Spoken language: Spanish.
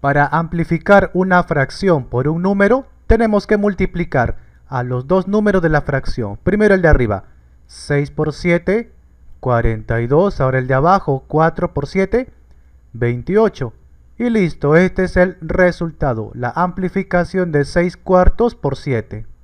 Para amplificar una fracción por un número, tenemos que multiplicar a los dos números de la fracción. Primero el de arriba, 6 por 7, 42. Ahora el de abajo, 4 por 7, 28. Y listo, este es el resultado, la amplificación de 6 cuartos por 7.